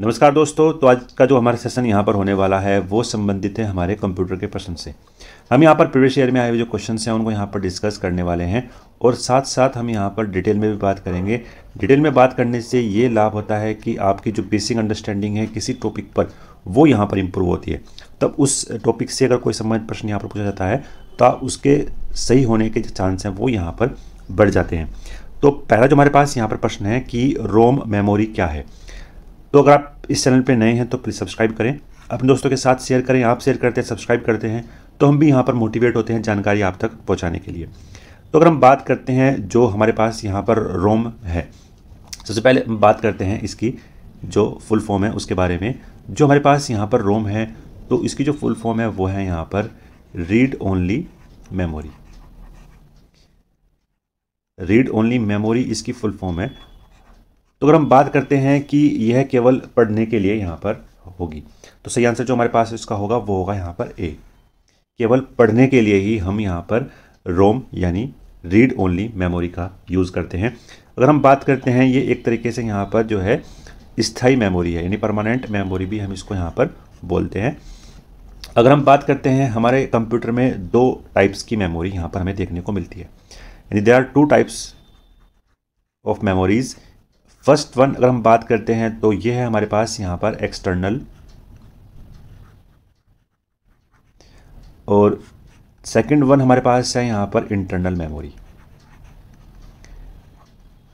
नमस्कार दोस्तों तो आज का जो हमारा सेशन यहाँ पर होने वाला है वो संबंधित है हमारे कंप्यूटर के प्रश्न से हम यहाँ पर प्रीवियस ईयर में आए हुए जो क्वेश्चन हैं उनको यहाँ पर डिस्कस करने वाले हैं और साथ साथ हम यहाँ पर डिटेल में भी बात करेंगे डिटेल में बात करने से ये लाभ होता है कि आपकी जो बेसिक अंडरस्टैंडिंग है किसी टॉपिक पर वो यहाँ पर इम्प्रूव होती है तब उस टॉपिक से अगर कोई संबंधित प्रश्न यहाँ पर पूछा जाता है तो उसके सही होने के जो चांस हैं वो यहाँ पर बढ़ जाते हैं तो पहला जो हमारे पास यहाँ पर प्रश्न है कि रोम मेमोरी क्या है तो अगर आप इस चैनल पर नए हैं तो प्लीज़ सब्सक्राइब करें अपने दोस्तों के साथ शेयर करें आप शेयर करते हैं सब्सक्राइब करते हैं तो हम भी यहाँ पर मोटिवेट होते हैं जानकारी आप तक पहुँचाने के लिए तो अगर हम बात करते हैं जो हमारे पास यहाँ पर रोम है सबसे पहले हम बात करते हैं इसकी जो फुल फॉर्म है उसके बारे में जो हमारे पास यहाँ पर रोम है तो इसकी जो फुल फॉर्म है वो है यहाँ पर read only memory read only memory इसकी फुल फॉर्म है तो अगर हम बात करते हैं कि यह केवल पढ़ने के लिए यहाँ पर होगी तो सही आंसर जो हमारे पास इसका होगा वो होगा यहाँ पर ए केवल पढ़ने के लिए ही हम यहाँ पर रोम यानी रीड ओनली मेमोरी का यूज़ करते हैं अगर हम बात करते हैं ये एक तरीके से यहाँ पर जो है स्थाई मेमोरी है यानी परमानेंट मेमोरी भी हम इसको यहाँ पर बोलते हैं अगर हम बात करते हैं हमारे कंप्यूटर में दो टाइप्स की मेमोरी यहाँ पर हमें देखने को मिलती है यानी there are two types of memories first one अगर हम बात करते हैं तो ये है हमारे पास यहाँ पर एक्सटर्नल और सेकंड वन हमारे पास है यहाँ पर इंटरनल मेमोरी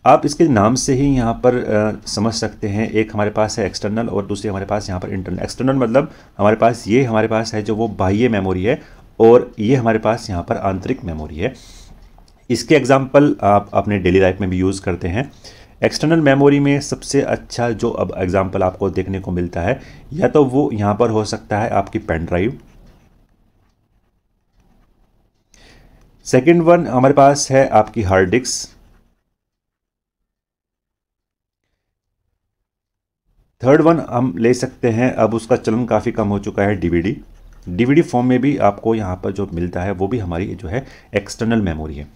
आप इसके नाम से ही यहाँ पर आ, समझ सकते हैं एक हमारे पास है एक्सटर्नल और दूसरी हमारे पास यहाँ पर इंटरनल एक्सटर्नल मतलब हमारे पास ये हमारे पास है जो वो बाह्य मेमोरी है और ये हमारे पास यहाँ पर आंतरिक मेमोरी है इसके एग्जाम्पल आप अपने डेली लाइफ में भी यूज़ करते हैं एक्सटर्नल मेमोरी में सबसे अच्छा जो अब एग्जाम्पल आपको देखने को मिलता है या तो वो यहाँ पर हो सकता है आपकी पेन ड्राइव सेकेंड वन हमारे पास है आपकी हार्ड डिस्क थर्ड वन हम ले सकते हैं अब उसका चलन काफ़ी कम हो चुका है डीवीडी डीवीडी फॉर्म में भी आपको यहाँ पर जो मिलता है वो भी हमारी जो है एक्सटर्नल मेमोरी है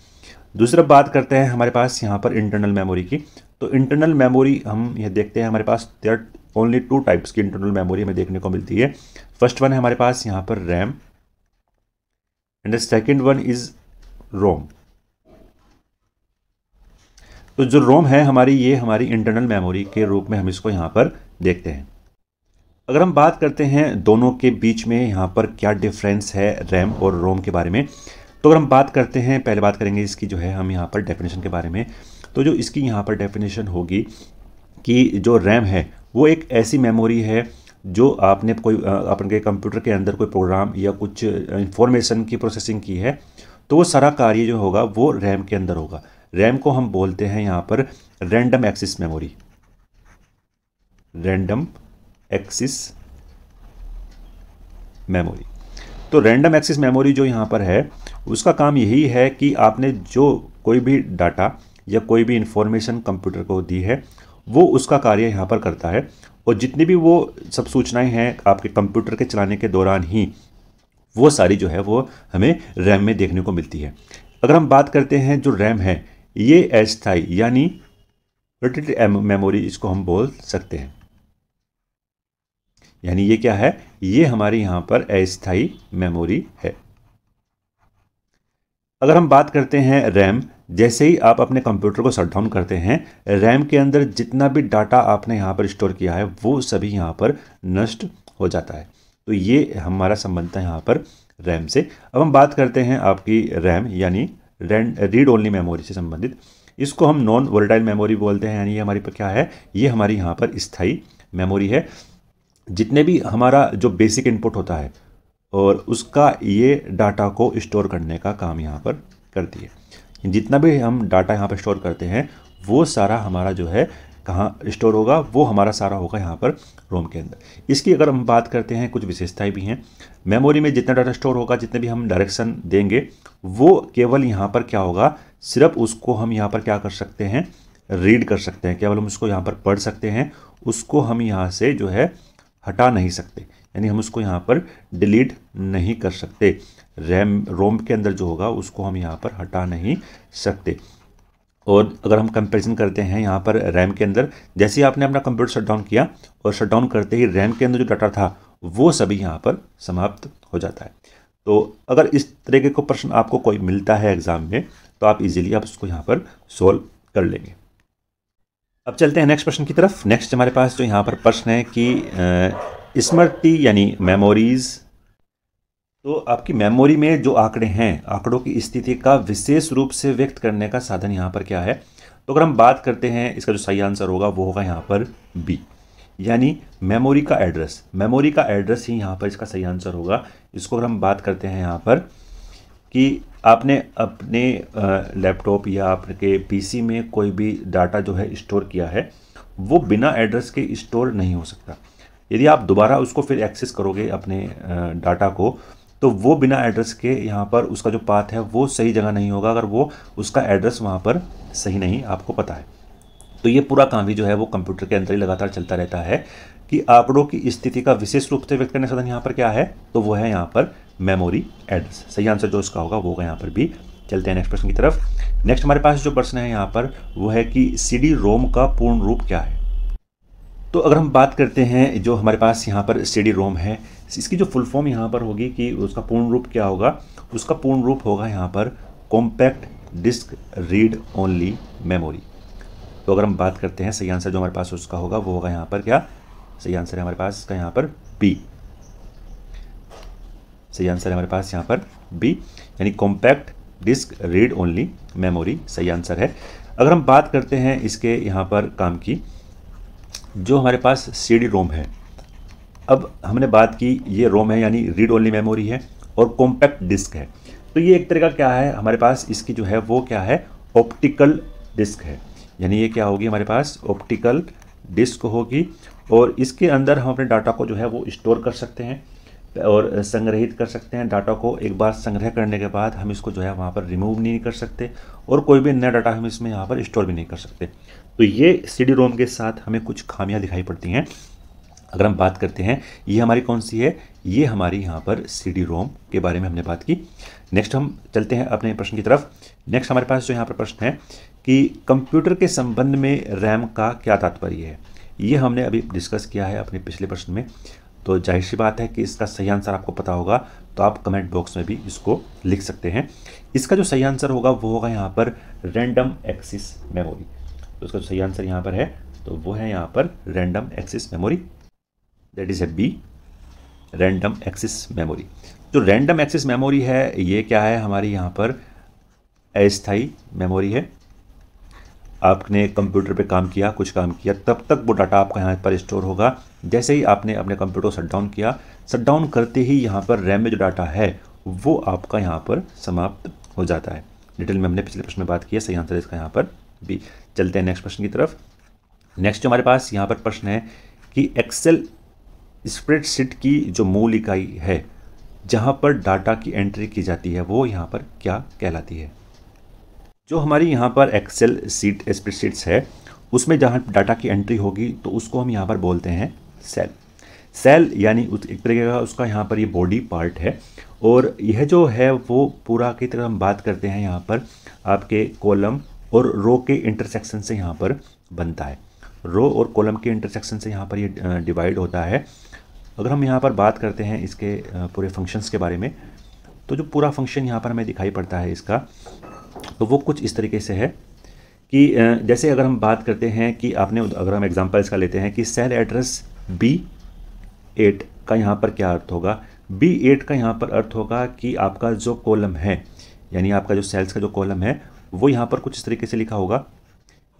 दूसरा बात करते हैं हमारे पास यहाँ पर इंटरनल मेमोरी की तो इंटरनल मेमोरी हम यह देखते हैं हमारे पास देर ओनली टू टाइप्स की इंटरनल मेमोरी हमें देखने को मिलती है फर्स्ट वन है हमारे पास यहाँ पर RAM and the second one is ROM तो जो रोम है हमारी ये हमारी इंटरनल मेमोरी के रूप में हम इसको यहाँ पर देखते हैं अगर हम बात करते हैं दोनों के बीच में यहाँ पर क्या डिफरेंस है रैम और रोम के बारे में तो अगर हम बात करते हैं पहले बात करेंगे इसकी जो है हम यहाँ पर डेफिनेशन के बारे में तो जो इसकी यहाँ पर डेफिनेशन होगी कि जो रैम है वो एक ऐसी मेमोरी है जो आपने कोई अपन के कंप्यूटर के अंदर कोई प्रोग्राम या कुछ इंफॉर्मेशन की प्रोसेसिंग की है तो वो सारा कार्य जो होगा वो रैम के अंदर होगा रैम को हम बोलते हैं यहाँ पर random access memory random access memory तो रैंडम एक्सिस मेमोरी जो यहाँ पर है उसका काम यही है कि आपने जो कोई भी डाटा या कोई भी इंफॉर्मेशन कंप्यूटर को दी है वो उसका कार्य यहाँ पर करता है और जितनी भी वो सब सूचनाएं हैं आपके कंप्यूटर के चलाने के दौरान ही वो सारी जो है वो हमें रैम में देखने को मिलती है अगर हम बात करते हैं जो रैम है ये अस्थाई यानी रोटेटेड मेमोरी इसको हम बोल सकते हैं यानी ये क्या है ये हमारे यहाँ पर अस्थाई मेमोरी है अगर हम बात करते हैं रैम जैसे ही आप अपने कंप्यूटर को शट डाउन करते हैं रैम के अंदर जितना भी डाटा आपने यहाँ पर स्टोर किया है वो सभी यहाँ पर नष्ट हो जाता है तो ये हमारा संबंध है यहाँ पर रैम से अब हम बात करते हैं आपकी रैम यानी रैन रीड ओनली मेमोरी से संबंधित इसको हम नॉन वोलेटाइल मेमोरी बोलते हैं यानी ये हमारी पर क्या है ये हमारी यहाँ पर स्थाई मेमोरी है जितने भी हमारा जो बेसिक इनपुट होता है और उसका ये डाटा को स्टोर करने का काम यहाँ पर करती है जितना भी हम डाटा यहाँ पर स्टोर करते हैं वो सारा हमारा जो है कहाँ स्टोर होगा वो हमारा सारा होगा यहाँ पर रोम के अंदर इसकी अगर हम बात करते हैं कुछ विशेषताएं भी हैं मेमोरी में जितना डाटा स्टोर होगा जितने भी हम डायरेक्शन देंगे वो केवल यहाँ पर क्या होगा सिर्फ उसको हम यहाँ पर क्या कर सकते हैं रीड कर सकते हैं केवल हम उसको यहाँ पर पढ़ सकते हैं उसको हम यहाँ से जो है हटा नहीं सकते यानी हम उसको यहाँ पर डिलीट नहीं कर सकते रैम रोम के अंदर जो होगा उसको हम यहाँ पर हटा नहीं सकते और अगर हम कंपेरिजन करते हैं यहाँ पर रैम के अंदर जैसे ही आपने अपना कंप्यूटर शट डाउन किया और शट डाउन करते ही रैम के अंदर जो डाटा था वो सभी यहाँ पर समाप्त हो जाता है तो अगर इस तरीके का प्रश्न आपको कोई मिलता है एग्ज़ाम में तो आप इजीली आप उसको यहाँ पर सोल्व कर लेंगे अब चलते हैं नेक्स्ट प्रश्न की तरफ नेक्स्ट हमारे पास जो यहाँ पर प्रश्न है कि स्मृति यानी मेमोरीज़ तो आपकी मेमोरी में जो आंकड़े हैं आंकड़ों की स्थिति का विशेष रूप से व्यक्त करने का साधन यहाँ पर क्या है तो अगर हम बात करते हैं इसका जो सही आंसर होगा वो होगा यहाँ पर बी यानी मेमोरी का एड्रेस मेमोरी का एड्रेस ही यहाँ पर इसका सही आंसर होगा इसको अगर हम बात करते हैं यहाँ पर कि आपने अपने लैपटॉप या आपके पीसी में कोई भी डाटा जो है स्टोर किया है वो बिना एड्रेस के स्टोर नहीं हो सकता यदि आप दोबारा उसको फिर एक्सेस करोगे अपने डाटा को तो वो बिना एड्रेस के यहाँ पर उसका जो पाथ है वो सही जगह नहीं होगा अगर वो उसका एड्रेस वहाँ पर सही नहीं आपको पता है तो ये पूरा काम भी जो है वो कंप्यूटर के अंदर ही लगातार चलता रहता है कि आंकड़ों की स्थिति का विशेष रूप से व्यक्त करने साधन यहाँ पर क्या है तो वो है यहाँ पर मेमोरी एड्रेस सही आंसर जो इसका होगा वो होगा यहाँ पर भी चलते हैं नेक्स्ट प्रश्न की तरफ नेक्स्ट हमारे पास जो प्रश्न है यहाँ पर वो है कि सी रोम का पूर्ण रूप क्या है तो अगर हम बात करते हैं जो हमारे पास यहाँ पर स्टडी रोम है इसकी जो फुल फॉर्म यहाँ पर होगी कि उसका पूर्ण रूप क्या होगा उसका पूर्ण रूप होगा यहाँ पर compact disc read only memory तो अगर हम बात करते हैं सही आंसर जो हमारे पास उसका होगा वो होगा यहाँ पर क्या सही आंसर है हमारे पास इसका यहाँ पर बी सही आंसर है हमारे पास यहाँ पर बी यानी compact disc read only memory सही आंसर है अगर हम बात करते हैं इसके यहाँ पर काम की जो हमारे पास सी डी रोम है अब हमने बात की ये रोम है यानी रीड ओनली मेमोरी है और कॉम्पैक्ट डिस्क है तो ये एक तरह का क्या है हमारे पास इसकी जो है वो क्या है ऑप्टिकल डिस्क है यानी ये क्या होगी हमारे पास ऑप्टिकल डिस्क होगी और इसके अंदर हम अपने डाटा को जो है वो स्टोर कर सकते हैं और संग्रहित कर सकते हैं डाटा को एक बार संग्रह करने के बाद हम इसको जो है वहाँ पर रिमूव नहीं कर सकते और कोई भी नया डाटा हम इसमें यहाँ पर स्टोर भी नहीं कर सकते तो ये सी डी रोम के साथ हमें कुछ खामियां दिखाई पड़ती हैं अगर हम बात करते हैं ये हमारी कौन सी है ये हमारी यहाँ पर सी डी रोम के बारे में हमने बात की नेक्स्ट हम चलते हैं अपने प्रश्न की तरफ नेक्स्ट हमारे पास जो यहाँ पर प्रश्न है कि कंप्यूटर के संबंध में रैम का क्या तात्पर्य है ये हमने अभी डिस्कस किया है अपने पिछले प्रश्न में तो जाहिर सी बात है कि इसका सही आंसर आपको पता होगा तो आप कमेंट बॉक्स में भी इसको लिख सकते हैं इसका जो सही आंसर होगा वो होगा यहाँ पर रैंडम एक्सिस मेमोरी तो उसका जो सही आंसर यहाँ पर है तो वो है यहाँ पर random access memory that is A B random access memory जो रैंडम एक्सिस मेमोरी है ये क्या है हमारी यहाँ पर अस्थाई मेमोरी है आपने कंप्यूटर पे काम किया कुछ काम किया तब तक वो डाटा आपका यहाँ पर स्टोर होगा जैसे ही आपने अपने कंप्यूटर को शट डाउन किया शट डाउन करते ही यहाँ पर रैम में जो डाटा है वो आपका यहाँ पर समाप्त हो जाता है डिटेल में हमने पिछले प्रश्न में बात की है सही आंसर इसका यहाँ पर भी चलते हैं नेक्स्ट प्रश्न की तरफ नेक्स्ट जो हमारे पास यहाँ पर प्रश्न है कि एक्सेल स्प्रेडशीट की जो मूल इकाई है जहाँ पर डाटा की एंट्री की जाती है वो यहाँ पर क्या कहलाती है जो हमारी यहाँ पर एक्सेल सीट स्प्रेडशीट्स है उसमें जहाँ डाटा की एंट्री होगी तो उसको हम यहाँ पर बोलते हैं सेल सेल यानी एक तरीके का उसका यहाँ पर ये यह बॉडी पार्ट है और यह जो है वो पूरा की तरह हम बात करते हैं यहाँ पर आपके कॉलम और रो के इंटरसेक्शन से यहाँ पर बनता है रो और कॉलम के इंटरसेक्शन से यहाँ पर ये यह डिवाइड होता है अगर हम यहाँ पर बात करते हैं इसके पूरे फंक्शंस के बारे में तो जो पूरा फंक्शन यहाँ पर हमें दिखाई पड़ता है इसका तो वो कुछ इस तरीके से है कि जैसे अगर हम बात करते हैं कि आपने अगर हम एग्जाम्पल इसका लेते हैं कि सेल एड्रेस बी एट का यहाँ पर क्या अर्थ होगा बी एट का यहाँ पर अर्थ होगा कि आपका जो कॉलम है यानी आपका जो सेल्स का जो कॉलम है वो यहाँ पर कुछ इस तरीके से लिखा होगा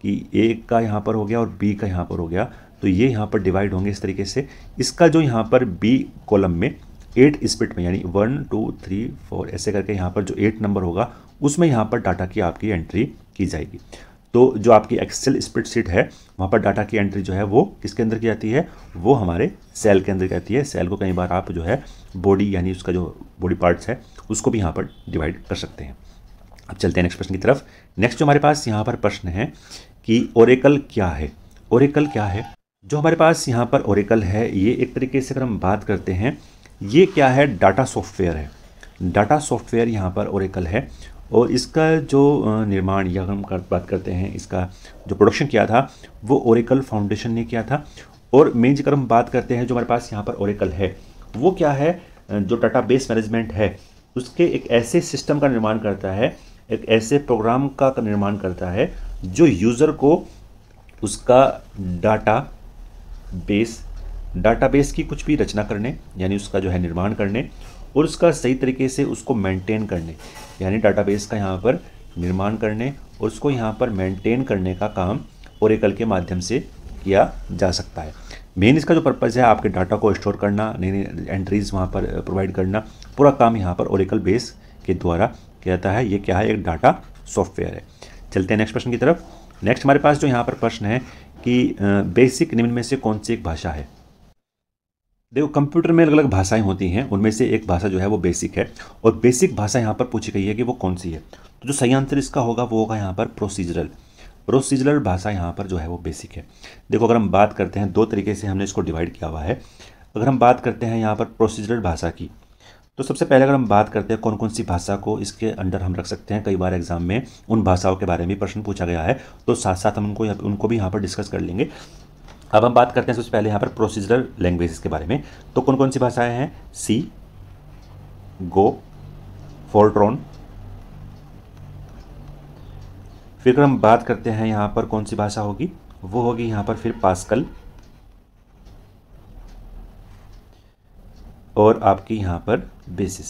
कि ए का यहाँ पर हो गया और बी का यहाँ पर हो गया तो ये यहाँ पर डिवाइड होंगे इस तरीके से इसका जो यहाँ पर बी कॉलम में एट स्पिट में यानी वन टू थ्री फोर ऐसे करके यहाँ पर जो एट नंबर होगा उसमें यहाँ पर डाटा की आपकी एंट्री की जाएगी तो जो आपकी एक्सेल सीट है वहाँ पर डाटा की एंट्री जो है वो किसके अंदर की जाती है वो हमारे सेल के अंदर की जाती है सेल को कई बार आप जो है बॉडी यानी उसका जो बॉडी पार्ट्स है उसको भी यहाँ पर डिवाइड कर सकते हैं अब चलते हैं नेक्स्ट प्रश्न की तरफ नेक्स्ट जो हमारे पास यहाँ पर प्रश्न है कि ओरेकल क्या है ओरेकल क्या है जो हमारे पास यहाँ पर ओरेकल है ये एक तरीके से अगर हम बात करते हैं ये क्या है डाटा सॉफ्टवेयर है डाटा सॉफ्टवेयर यहाँ पर ओरेकल है और इसका जो निर्माण या हम कर, बात करते हैं इसका जो प्रोडक्शन किया था वो ओरेकल फाउंडेशन ने किया था और मेन जब हम बात करते हैं जो हमारे पास यहाँ पर ओरेकल है वो क्या है जो डाटा बेस मैनेजमेंट है उसके एक ऐसे सिस्टम का निर्माण करता है एक ऐसे प्रोग्राम का निर्माण करता है जो यूज़र को उसका डाटा बेस डाटाबेस की कुछ भी रचना करने यानी उसका जो है निर्माण करने और उसका सही तरीके से उसको मेंटेन करने यानी डाटाबेस का यहाँ पर निर्माण करने और उसको यहाँ पर मेंटेन करने का काम ओरेकल के माध्यम से किया जा सकता है मेन इसका जो पर्पज़ है आपके डाटा को स्टोर करना नई नई एंट्रीज़ वहाँ पर प्रोवाइड करना पूरा काम यहाँ पर ओरेकल बेस के द्वारा कहता है ये क्या है एक डाटा सॉफ्टवेयर है चलते हैं नेक्स्ट प्रश्न की तरफ नेक्स्ट हमारे पास जो यहाँ पर प्रश्न है कि बेसिक निम्न में से कौन सी एक भाषा है देखो कंप्यूटर में अलग अलग भाषाएं होती हैं उनमें से एक भाषा जो है वो बेसिक है और बेसिक भाषा यहाँ पर पूछी गई है कि वो कौन सी है तो जो सही आंसर इसका होगा वो होगा यहाँ पर प्रोसीजरल प्रोसीजरल भाषा यहाँ पर जो है वो बेसिक है देखो अगर हम बात करते हैं दो तरीके से हमने इसको डिवाइड किया हुआ है अगर हम बात करते हैं यहाँ पर प्रोसीजरल भाषा की तो सबसे पहले अगर हम बात करते हैं कौन कौन सी भाषा को इसके अंडर हम रख सकते हैं कई बार एग्जाम में उन भाषाओं के बारे में प्रश्न पूछा गया है तो साथ साथ हम उनको उनको भी यहाँ पर डिस्कस कर लेंगे अब हम बात करते हैं सबसे पहले यहाँ पर प्रोसीजरल लैंग्वेज के बारे में तो कौन कौन सी भाषाएं हैं सी गो फोल्ट्रॉन फिर अगर हम बात करते हैं यहाँ पर कौन सी भाषा होगी वो होगी यहाँ पर फिर पास्कल और आपकी यहाँ पर बेसिस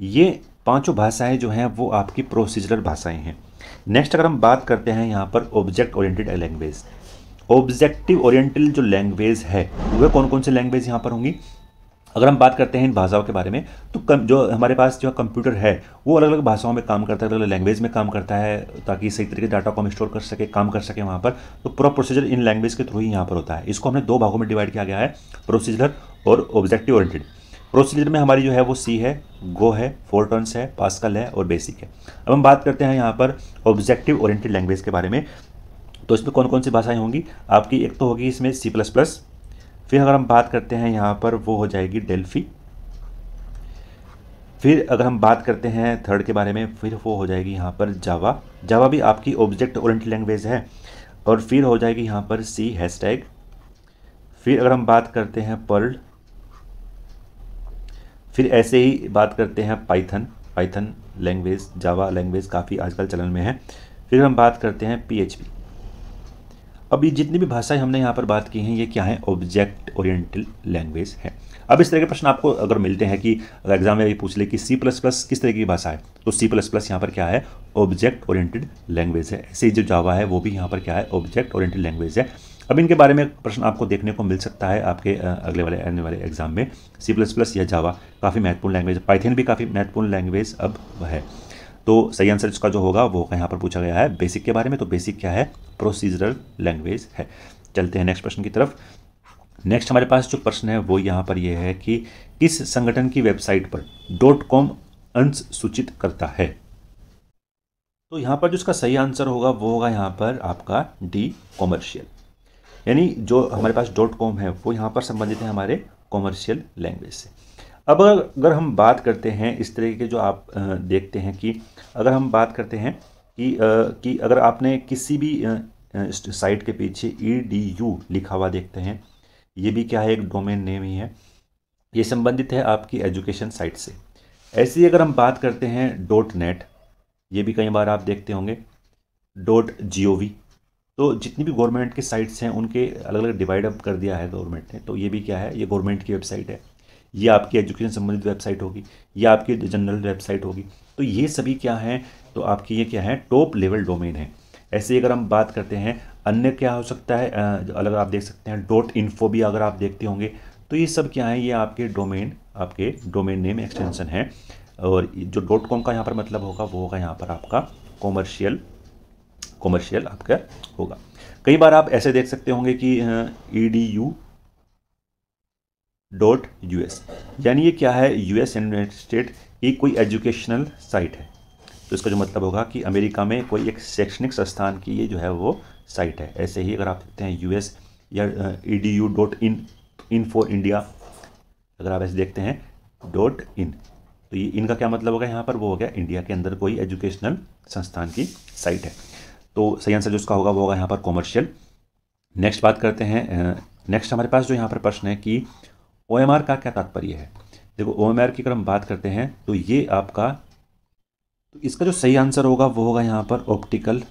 ये पांचों भाषाएं जो हैं वो आपकी प्रोसीजरल भाषाएं हैं नेक्स्ट अगर हम बात करते हैं यहाँ पर object oriented language objective oriental जो लैंग्वेज है वह कौन कौन से लैंग्वेज यहाँ पर होंगी अगर हम बात करते हैं इन भाषाओं के बारे में तो कम जो हमारे पास जो कंप्यूटर है वो अलग अलग भाषाओं में काम करता है अलग अलग लैंग्वेज में काम करता है ताकि सही तरीके डाटा को हम स्टोर कर सके काम कर सके वहाँ पर तो पूरा प्रोसीजर इन लैंग्वेज के थ्रू ही यहाँ पर होता है इसको हमने दो भागों में डिवाइड किया गया है प्रोसीजर और ऑब्जेक्टिव ओरिएंटेड प्रोसीजर में हमारी जो है वो सी है गो है फोरटॉन्स है पास्कल है और बेसिक है अब हम बात करते हैं यहाँ पर ऑब्जेक्टिव ओरिएंटेड लैंग्वेज के बारे में तो इसमें कौन कौन सी भाषाएं होंगी आपकी एक तो होगी इसमें सी प्लस प्लस फिर अगर हम बात करते हैं यहाँ पर वो हो जाएगी डेल्फी फिर अगर हम बात करते हैं थर्ड के बारे में फिर वो हो जाएगी यहाँ पर जावा जावा भी आपकी ऑब्जेक्ट ओरेंट लैंग्वेज है और फिर हो जाएगी यहाँ पर सी हैशटैग फिर अगर हम बात करते हैं पर्ल फिर ऐसे ही बात करते हैं Python Python language Java language काफ़ी आजकल चलन में है फिर हम बात करते हैं पी अब ये जितनी भी भाषाएं हमने यहाँ पर बात की हैं ये क्या है ऑब्जेक्ट ओरिएंटल लैंग्वेज है अब इस तरह के प्रश्न आपको अगर मिलते हैं कि अगर एग्जाम में भी पूछ ले कि सी प्लस प्लस किस तरह की भाषा है तो सी प्लस प्लस यहाँ पर क्या है ऑब्जेक्ट ओरिएंटेड लैंग्वेज है ऐसे जो जावा है वो भी यहाँ पर क्या है ऑब्जेक्ट ओरिएंटेड लैंग्वेज है अब इनके बारे में प्रश्न आपको देखने को मिल सकता है आपके अगले वाले आने वाले एग्जाम में सी प्लस प्लस या जावा काफ़ी महत्वपूर्ण लैंग्वेज पाइथन भी काफ़ी महत्वपूर्ण लैंग्वेज अब है तो सही आंसर इसका जो होगा वो यहाँ पर पूछा गया है बेसिक के बारे में तो बेसिक क्या है प्रोसीजरल लैंग्वेज है चलते हैं नेक्स्ट प्रश्न की तरफ नेक्स्ट हमारे पास जो प्रश्न है वो यहाँ पर यह है कि किस संगठन की वेबसाइट पर डॉट कॉम अंश सूचित करता है तो यहाँ पर जो इसका सही आंसर होगा वो होगा यहाँ पर आपका डी कॉमर्शियल यानी जो हमारे पास डॉट कॉम है वो यहाँ पर संबंधित है हमारे कॉमर्शियल लैंग्वेज से अब अगर हम बात करते हैं इस तरीके के जो आप देखते हैं कि अगर हम बात करते हैं कि कि अगर आपने किसी भी साइट के पीछे ई डी यू लिखा हुआ देखते हैं ये भी क्या है एक डोमेन नेम ही है ये संबंधित है आपकी एजुकेशन साइट से ऐसे ही अगर हम बात करते हैं डॉट नेट ये भी कई बार आप देखते होंगे डॉट जी ओ वी तो जितनी भी गवर्नमेंट की साइट्स हैं उनके अलग अलग डिवाइड अप कर दिया है गवर्नमेंट ने तो ये भी क्या है ये गवर्नमेंट की वेबसाइट है ये आपकी एजुकेशन संबंधित वेबसाइट होगी या आपकी जनरल वेबसाइट होगी तो ये सभी क्या हैं तो आपकी ये क्या है टॉप लेवल डोमेन है ऐसे अगर हम बात करते हैं अन्य क्या हो सकता है अलग आप देख सकते हैं डॉट इन्फो भी अगर आप देखते होंगे तो ये सब क्या है ये आपके डोमेन आपके डोमेन नेम एक्सटेंशन है और जो डॉट कॉम का यहाँ पर मतलब होगा वो होगा यहाँ पर आपका कॉमर्शियल कॉमर्शियल आपका होगा कई बार आप ऐसे देख सकते होंगे कि E D U dot U यानी ये क्या है यू एस यूनाइटेड स्टेट एक कोई एजुकेशनल साइट है तो इसका जो मतलब होगा कि अमेरिका में कोई एक शैक्षणिक संस्थान की ये जो है वो साइट है ऐसे ही अगर आप देखते हैं यू या E D U dot in in for India अगर आप ऐसे देखते हैं डॉट इन तो ये इनका क्या मतलब होगा यहाँ पर वो हो गया इंडिया के अंदर कोई एजुकेशनल संस्थान की साइट है तो सही आंसर जो उसका होगा वो होगा यहाँ पर कॉमर्शियल नेक्स्ट बात करते हैं नेक्स्ट हमारे पास जो यहाँ पर प्रश्न है कि ओएमआर का क्या तात्पर्य है देखो ओ की अगर हम बात करते हैं तो ये आपका तो इसका जो सही आंसर होगा वो होगा यहाँ पर ऑप्टिकल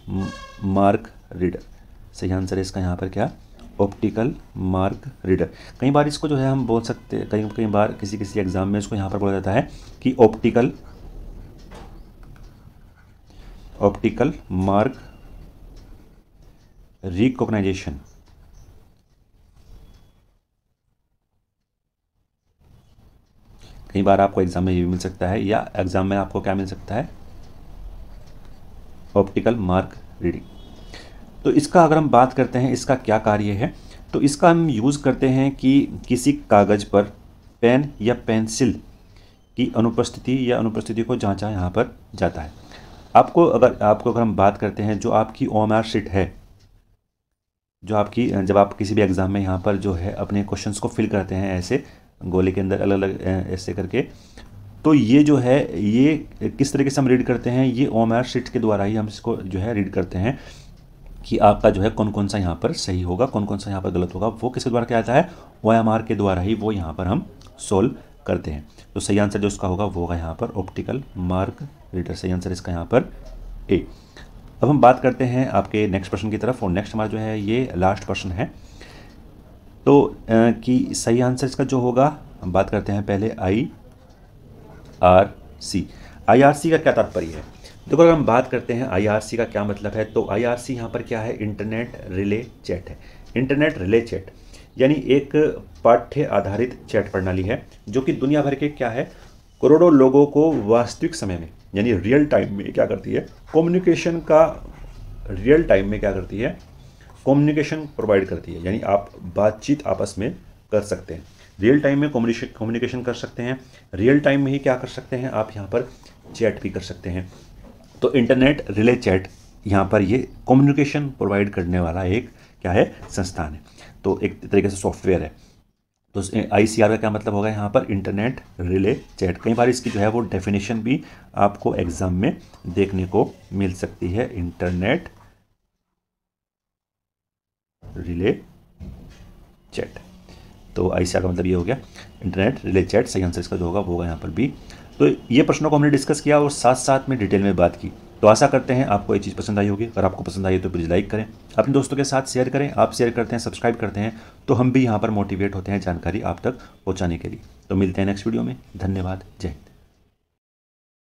मार्क रीडर सही आंसर है इसका यहाँ पर क्या ऑप्टिकल मार्क रीडर कई बार इसको जो है हम बोल सकते हैं कई कई बार किसी किसी एग्जाम में इसको यहाँ पर बोला जाता है कि ऑप्टिकल ऑप्टिकल मार्क रिकॉग्नाइजेशन कई बार आपको एग्ज़ाम में ये भी मिल सकता है या एग्ज़ाम में आपको क्या मिल सकता है ऑप्टिकल मार्क रीडिंग तो इसका अगर हम बात करते हैं इसका क्या कार्य है तो इसका हम यूज़ करते हैं कि किसी कागज़ पर पेन या पेंसिल की अनुपस्थिति या अनुपस्थिति को जांचा यहाँ पर जाता है आपको अगर आपको अगर हम बात करते हैं जो आपकी ओ शीट है जो आपकी जब आप किसी भी एग्ज़ाम में यहाँ पर जो है अपने क्वेश्चंस को फिल करते हैं ऐसे गोले के अंदर अलग अलग ऐसे करके तो ये जो है ये किस तरीके से हम रीड करते हैं ये ओम आर सीट के द्वारा ही हम इसको जो है रीड करते हैं कि आपका जो है कौन कौन सा यहाँ पर सही होगा कौन कौन सा यहाँ पर गलत होगा वो किसके द्वारा क्या आता है ओ के द्वारा ही वो यहाँ पर हम सोल्व करते हैं तो सही आंसर जो उसका होगा वो होगा यहाँ पर ऑप्टिकल मार्क रीडर सही आंसर इसका यहाँ पर ए अब हम बात करते हैं आपके नेक्स्ट प्रश्न की तरफ और नेक्स्ट हमारा जो है ये लास्ट प्रश्न है तो आ, कि सही आंसर इसका जो होगा हम बात करते हैं पहले I R C I R C का क्या तात्पर्य है देखो अगर हम बात करते हैं आई आर सी का क्या मतलब है तो आई आर सी यहाँ पर क्या है इंटरनेट रिले चैट है इंटरनेट रिले चैट यानी एक पाठ्य आधारित चैट प्रणाली है जो कि दुनिया भर के क्या है करोड़ों लोगों को वास्तविक समय में यानी रियल टाइम में क्या करती है कम्युनिकेशन का रियल टाइम में क्या करती है कम्युनिकेशन प्रोवाइड करती है यानी आप बातचीत आपस में कर सकते हैं रियल टाइम में कम्युनिकेशन कर सकते हैं रियल टाइम में ही क्या कर सकते हैं आप यहाँ पर चैट भी कर सकते हैं तो इंटरनेट रिले चैट यहाँ पर ये कम्युनिकेशन प्रोवाइड करने वाला एक क्या है संस्थान है तो एक तरीके से सॉफ्टवेयर है तो आई सी आर का क्या मतलब होगा यहाँ पर इंटरनेट रिले चैट कई बार इसकी जो है वो डेफिनेशन भी आपको एग्ज़ाम में देखने को मिल सकती है इंटरनेट रिले चैट तो आईसीआर का मतलब ये हो गया इंटरनेट रिले चैट सही आंसर इसका जो होगा वो होगा यहाँ पर भी तो ये प्रश्नों को हमने डिस्कस किया और साथ साथ में डिटेल में बात की तो आशा करते हैं आपको ये चीज़ पसंद आई होगी अगर आपको पसंद आई तो प्लीज़ लाइक करें अपने दोस्तों के साथ शेयर करें आप शेयर करते हैं सब्सक्राइब करते हैं तो हम भी यहाँ पर मोटिवेट होते हैं जानकारी आप तक पहुँचाने के लिए तो मिलते हैं नेक्स्ट वीडियो में धन्यवाद जय हिंद